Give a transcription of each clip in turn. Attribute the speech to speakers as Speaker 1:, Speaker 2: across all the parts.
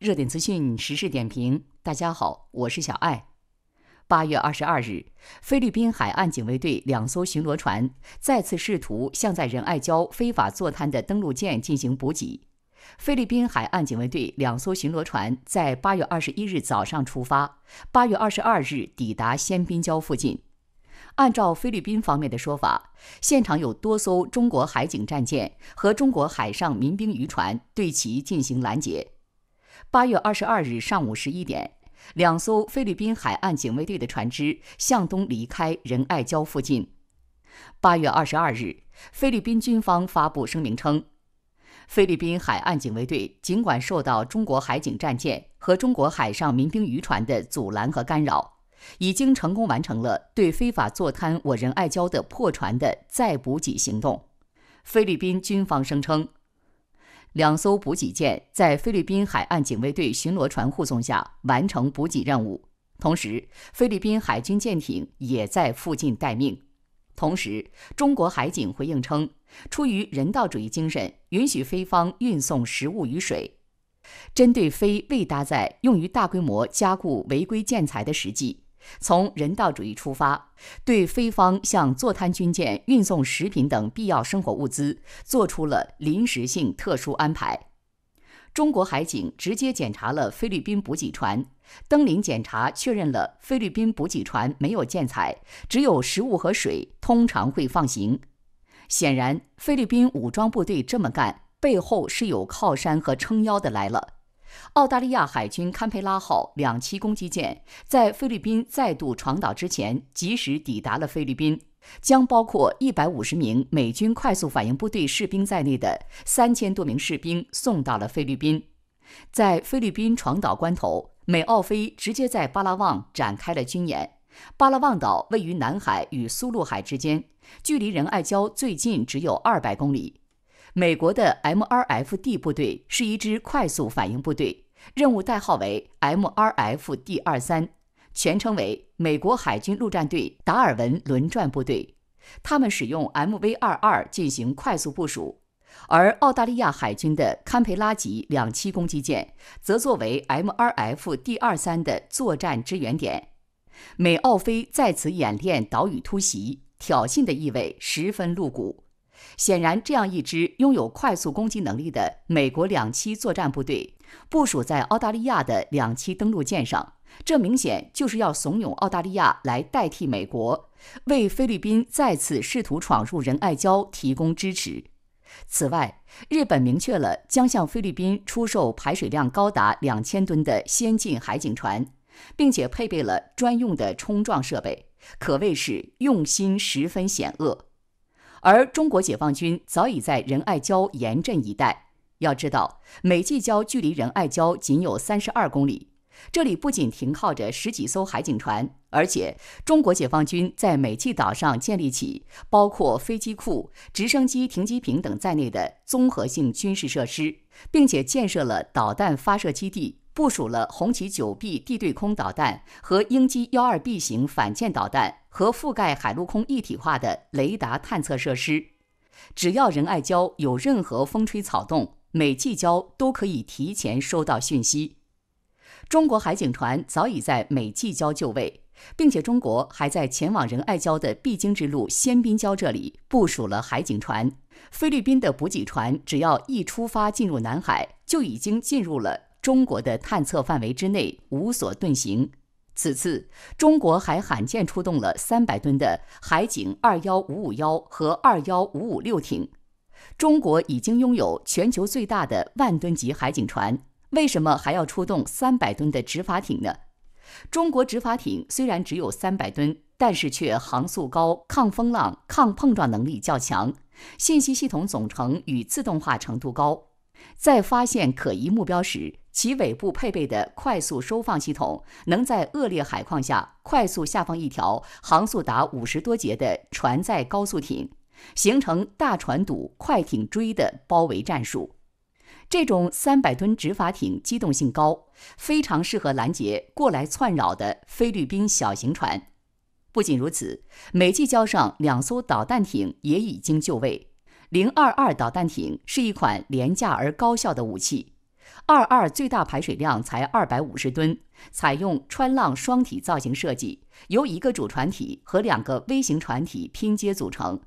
Speaker 1: 热点资讯、时事点评，大家好，我是小艾。八月二十二日，菲律宾海岸警卫队两艘巡逻船再次试图向在仁爱礁非法坐滩的登陆舰进行补给。菲律宾海岸警卫队两艘巡逻船在八月二十一日早上出发，八月二十二日抵达仙宾礁附近。按照菲律宾方面的说法，现场有多艘中国海警战舰和中国海上民兵渔船对其进行拦截。八月二十二日上午十一点，两艘菲律宾海岸警卫队的船只向东离开仁爱礁附近。八月二十二日，菲律宾军方发布声明称，菲律宾海岸警卫队尽管受到中国海警战舰和中国海上民兵渔船的阻拦和干扰，已经成功完成了对非法坐滩我仁爱礁的破船的再补给行动。菲律宾军方声称。两艘补给舰在菲律宾海岸警卫队巡逻船护送下完成补给任务，同时菲律宾海军舰艇也在附近待命。同时，中国海警回应称，出于人道主义精神，允许菲方运送食物与水。针对菲未搭载用于大规模加固违规建材的实际。从人道主义出发，对菲方向坐滩军舰运送食品等必要生活物资，做出了临时性特殊安排。中国海警直接检查了菲律宾补给船，登临检查确认了菲律宾补给船没有建材，只有食物和水，通常会放行。显然，菲律宾武装部队这么干，背后是有靠山和撑腰的来了。澳大利亚海军堪培拉号两栖攻击舰在菲律宾再度闯岛之前，及时抵达了菲律宾，将包括一百五十名美军快速反应部队士兵在内的三千多名士兵送到了菲律宾。在菲律宾闯岛关头，美澳菲直接在巴拉望展开了军演。巴拉望岛位于南海与苏禄海之间，距离仁爱礁最近只有二百公里。美国的 MRFD 部队是一支快速反应部队，任务代号为 MRFD 二三，全称为美国海军陆战队达尔文轮转部队。他们使用 MV 二二进行快速部署，而澳大利亚海军的堪培拉级两栖攻击舰则作为 MRFD 二三的作战支援点。美澳菲在此演练岛屿突袭，挑衅的意味十分露骨。显然，这样一支拥有快速攻击能力的美国两栖作战部队部署在澳大利亚的两栖登陆舰上，这明显就是要怂恿澳大利亚来代替美国，为菲律宾再次试图闯入仁爱礁提供支持。此外，日本明确了将向菲律宾出售排水量高达两千吨的先进海警船，并且配备了专用的冲撞设备，可谓是用心十分险恶。而中国解放军早已在仁爱礁严阵以待。要知道，美济礁距离仁爱礁仅有三十二公里。这里不仅停靠着十几艘海警船，而且中国解放军在美济岛上建立起包括飞机库、直升机停机坪等在内的综合性军事设施，并且建设了导弹发射基地。部署了红旗九 B 地对空导弹和鹰击幺二 B 型反舰导弹和覆盖海陆空一体化的雷达探测设施。只要仁爱礁有任何风吹草动，美济礁都可以提前收到讯息。中国海警船早已在美济礁就位，并且中国还在前往仁爱礁的必经之路仙滨礁这里部署了海警船。菲律宾的补给船只要一出发进入南海，就已经进入了。中国的探测范围之内无所遁形。此次中国还罕见出动了三百吨的海警二幺五五幺和二幺五五六艇。中国已经拥有全球最大的万吨级海警船，为什么还要出动三百吨的执法艇呢？中国执法艇虽然只有三百吨，但是却航速高、抗风浪、抗碰撞能力较强，信息系统总成与自动化程度高，在发现可疑目标时。其尾部配备的快速收放系统，能在恶劣海况下快速下放一条航速达五十多节的船载高速艇，形成大船堵、快艇追的包围战术。这种三百吨执法艇机动性高，非常适合拦截过来窜扰的菲律宾小型船。不仅如此，美济礁上两艘导弹艇也已经就位。零二二导弹艇是一款廉价而高效的武器。二二最大排水量才二百五十吨，采用穿浪双体造型设计，由一个主船体和两个微型船体拼接组成。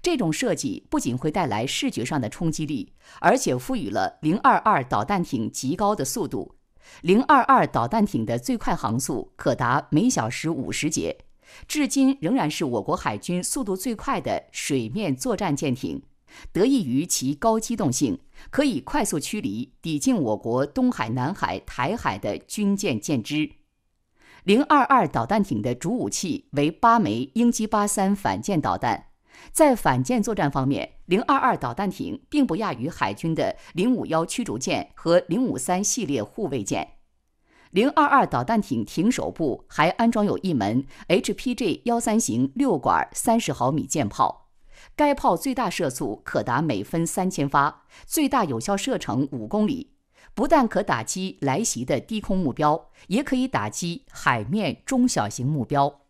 Speaker 1: 这种设计不仅会带来视觉上的冲击力，而且赋予了零二二导弹艇极高的速度。零二二导弹艇的最快航速可达每小时五十节，至今仍然是我国海军速度最快的水面作战舰艇。得益于其高机动性，可以快速驱离抵近我国东海、南海、台海的军舰舰只。零二二导弹艇的主武器为八枚鹰击八三反舰导弹，在反舰作战方面，零二二导弹艇并不亚于海军的零五幺驱逐舰和零五三系列护卫舰。零二二导弹艇艇首部还安装有一门 H P g 幺三型六管三十毫米舰炮。该炮最大射速可达每分三千发，最大有效射程五公里，不但可打击来袭的低空目标，也可以打击海面中小型目标。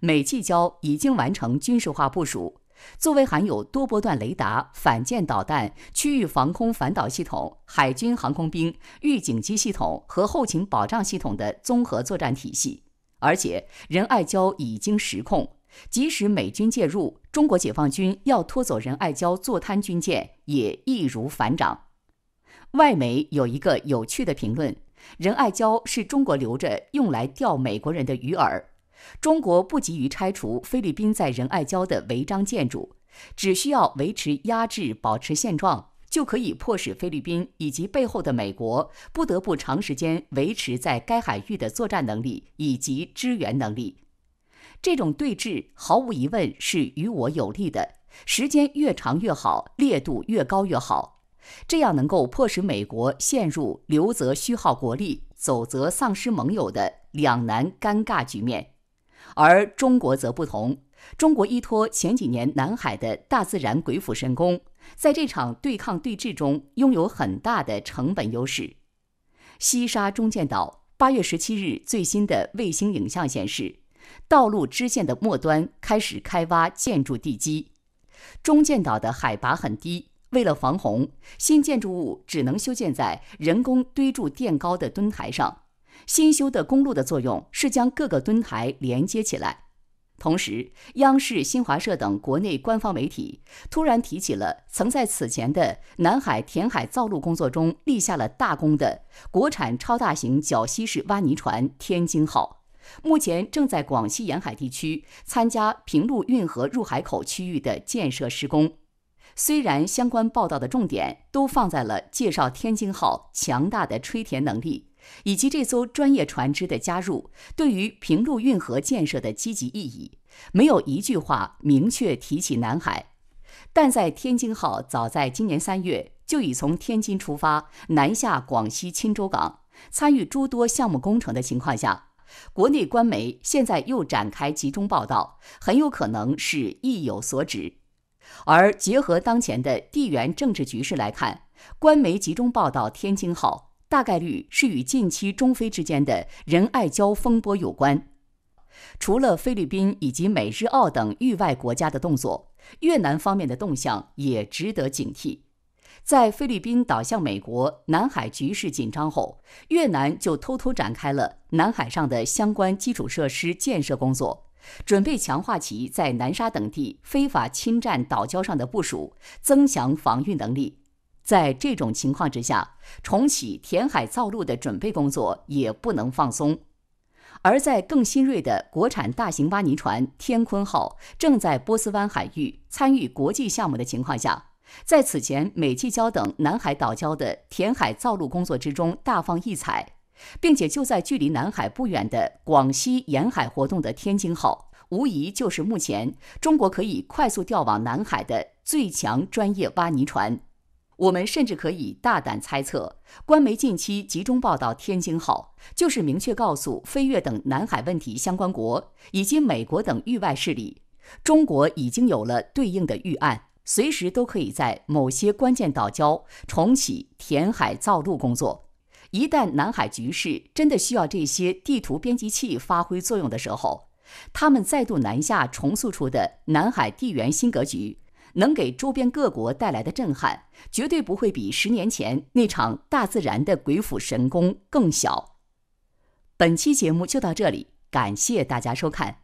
Speaker 1: 美济礁已经完成军事化部署，作为含有多波段雷达、反舰导弹、区域防空反导系统、海军航空兵预警机系统和后勤保障系统的综合作战体系。而且，仁爱礁已经实控。即使美军介入，中国解放军要拖走仁爱礁坐滩军舰也易如反掌。外媒有一个有趣的评论：仁爱礁是中国留着用来钓美国人的鱼饵。中国不急于拆除菲律宾在仁爱礁的违章建筑，只需要维持压制、保持现状，就可以迫使菲律宾以及背后的美国不得不长时间维持在该海域的作战能力以及支援能力。这种对峙毫无疑问是与我有利的，时间越长越好，烈度越高越好，这样能够迫使美国陷入留则虚耗国力，走则丧失盟友的两难尴尬局面。而中国则不同，中国依托前几年南海的大自然鬼斧神工，在这场对抗对峙中拥有很大的成本优势。西沙中建岛八月十七日最新的卫星影像显示。道路支线的末端开始开挖建筑地基。中建岛的海拔很低，为了防洪，新建筑物只能修建在人工堆筑垫高的墩台上。新修的公路的作用是将各个墩台连接起来。同时，央视、新华社等国内官方媒体突然提起了曾在此前的南海填海造陆工作中立下了大功的国产超大型绞吸式挖泥船“天津号”。目前正在广西沿海地区参加平陆运河入海口区域的建设施工。虽然相关报道的重点都放在了介绍“天津号”强大的吹填能力以及这艘专业船只的加入对于平陆运河建设的积极意义，没有一句话明确提起南海。但在“天津号”早在今年三月就已从天津出发南下广西钦州港，参与诸多项目工程的情况下。国内官媒现在又展开集中报道，很有可能是意有所指。而结合当前的地缘政治局势来看，官媒集中报道“天津号”，大概率是与近期中非之间的仁爱礁风波有关。除了菲律宾以及美日澳等域外国家的动作，越南方面的动向也值得警惕。在菲律宾倒向美国、南海局势紧张后，越南就偷偷展开了南海上的相关基础设施建设工作，准备强化其在南沙等地非法侵占岛礁上的部署，增强防御能力。在这种情况之下，重启填海造陆的准备工作也不能放松。而在更新锐的国产大型挖泥船“天鲲号”正在波斯湾海域参与国际项目的情况下。在此前美济礁等南海岛礁的填海造陆工作之中大放异彩，并且就在距离南海不远的广西沿海活动的“天津号”，无疑就是目前中国可以快速调往南海的最强专业挖泥船。我们甚至可以大胆猜测，官媒近期集中报道“天津号”，就是明确告诉飞越等南海问题相关国以及美国等域外势力，中国已经有了对应的预案。随时都可以在某些关键岛礁重启填海造陆工作。一旦南海局势真的需要这些地图编辑器发挥作用的时候，他们再度南下重塑出的南海地缘新格局，能给周边各国带来的震撼，绝对不会比十年前那场大自然的鬼斧神工更小。本期节目就到这里，感谢大家收看。